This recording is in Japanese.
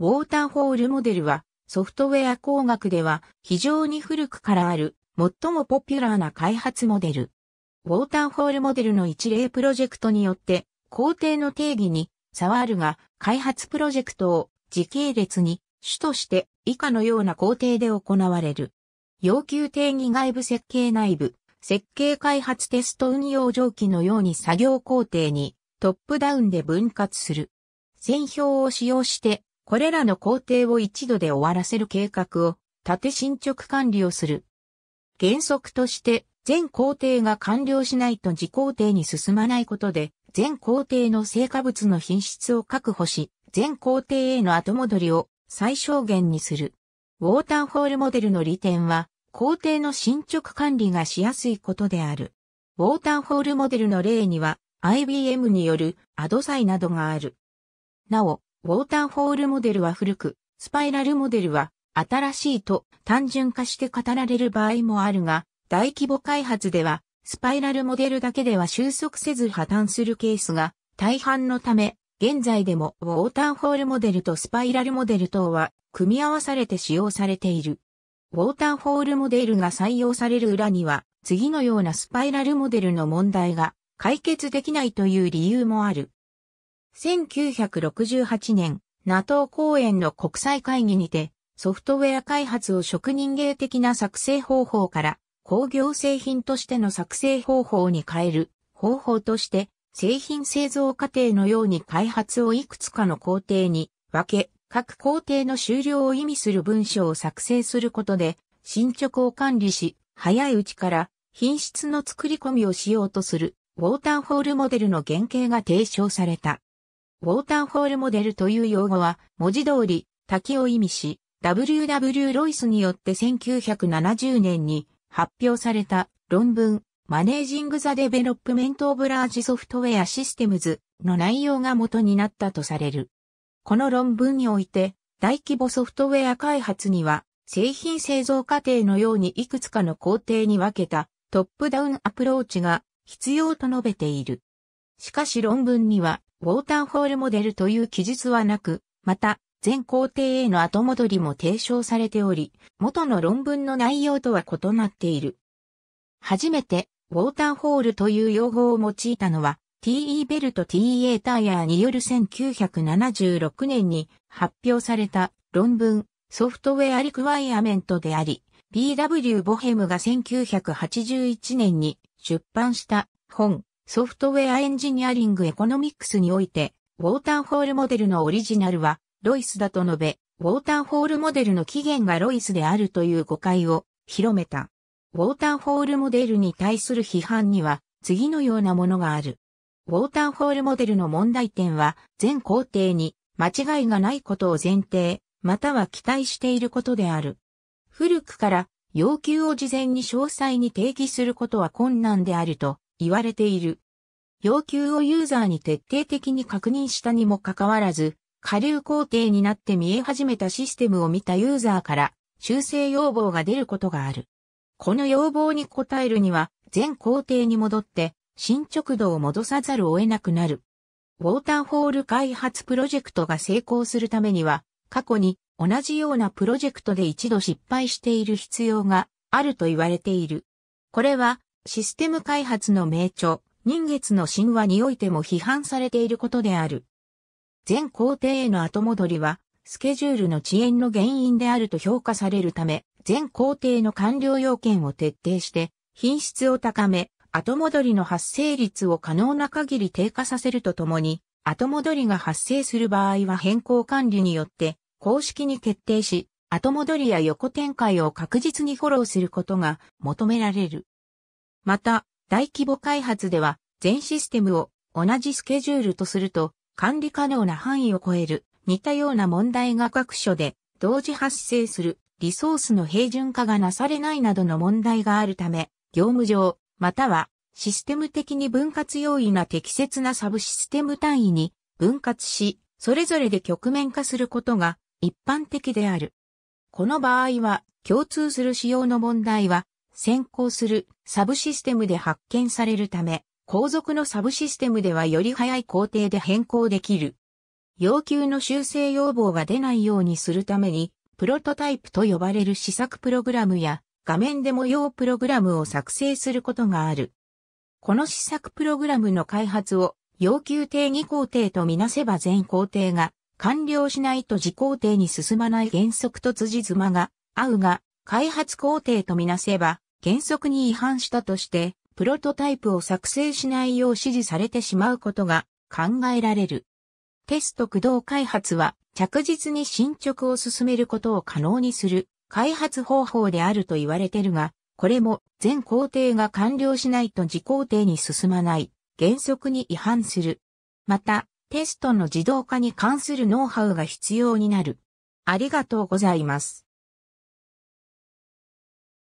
ウォーターフォールモデルはソフトウェア工学では非常に古くからある最もポピュラーな開発モデル。ウォーターフォールモデルの一例プロジェクトによって工程の定義に差はあるが開発プロジェクトを時系列に主として以下のような工程で行われる。要求定義外部設計内部、設計開発テスト運用上記のように作業工程にトップダウンで分割する。線表を使用してこれらの工程を一度で終わらせる計画を縦進捗管理をする。原則として全工程が完了しないと次工程に進まないことで全工程の成果物の品質を確保し全工程への後戻りを最小限にする。ウォーターホールモデルの利点は工程の進捗管理がしやすいことである。ウォーターホールモデルの例には IBM によるアドサイなどがある。なお、ウォーターフォールモデルは古く、スパイラルモデルは新しいと単純化して語られる場合もあるが、大規模開発では、スパイラルモデルだけでは収束せず破綻するケースが大半のため、現在でもウォーターフォールモデルとスパイラルモデル等は組み合わされて使用されている。ウォーターフォールモデルが採用される裏には、次のようなスパイラルモデルの問題が解決できないという理由もある。1968年、NATO 公演の国際会議にて、ソフトウェア開発を職人芸的な作成方法から工業製品としての作成方法に変える方法として製品製造過程のように開発をいくつかの工程に分け、各工程の終了を意味する文章を作成することで進捗を管理し、早いうちから品質の作り込みをしようとするウォーターホールモデルの原型が提唱された。ウォーターホールモデルという用語は、文字通り、滝を意味し、W.W. ロイスによって1970年に発表された論文、マネージング・ザ・デベロップメント・オブ・ラージ・ソフトウェア・システムズの内容が元になったとされる。この論文において、大規模ソフトウェア開発には、製品製造過程のようにいくつかの工程に分けたトップダウンアプローチが必要と述べている。しかし論文にはウォーターフォールモデルという記述はなく、また、全工程への後戻りも提唱されており、元の論文の内容とは異なっている。初めて、ウォーターホールという用語を用いたのは、TE ベルト TE タイヤーによる1976年に発表された論文ソフトウェアリクワイアメントであり、BW ボヘムが1981年に出版した本ソフトウェアエンジニアリングエコノミクスにおいて、ウォーターフォールモデルのオリジナルは、ロイスだと述べ、ウォーターフォールモデルの起源がロイスであるという誤解を広めた。ウォーターフォールモデルに対する批判には、次のようなものがある。ウォーターフォールモデルの問題点は、全工程に間違いがないことを前提、または期待していることである。古くから要求を事前に詳細に定義することは困難であると言われている。要求をユーザーに徹底的に確認したにもかかわらず、下流工程になって見え始めたシステムを見たユーザーから修正要望が出ることがある。この要望に応えるには全工程に戻って進捗度を戻さざるを得なくなる。ウォーターフォール開発プロジェクトが成功するためには過去に同じようなプロジェクトで一度失敗している必要があると言われている。これはシステム開発の名著、人月の神話においても批判されていることである。全工程への後戻りは、スケジュールの遅延の原因であると評価されるため、全工程の完了要件を徹底して、品質を高め、後戻りの発生率を可能な限り低下させるとともに、後戻りが発生する場合は変更管理によって、公式に決定し、後戻りや横展開を確実にフォローすることが求められる。また、大規模開発では、全システムを同じスケジュールとすると、管理可能な範囲を超える似たような問題が各所で同時発生するリソースの平準化がなされないなどの問題があるため、業務上、またはシステム的に分割容易な適切なサブシステム単位に分割し、それぞれで局面化することが一般的である。この場合は、共通する仕様の問題は、先行するサブシステムで発見されるため、後続のサブシステムではより早い工程で変更できる。要求の修正要望が出ないようにするために、プロトタイプと呼ばれる試作プログラムや画面で模様プログラムを作成することがある。この試作プログラムの開発を要求定義工程とみなせば全工程が完了しないと自工程に進まない原則と辻褄が合うが、開発工程とみなせば原則に違反したとして、プロトタイプを作成しないよう指示されてしまうことが考えられる。テスト駆動開発は着実に進捗を進めることを可能にする開発方法であると言われてるが、これも全工程が完了しないと自工程に進まない原則に違反する。また、テストの自動化に関するノウハウが必要になる。ありがとうございます。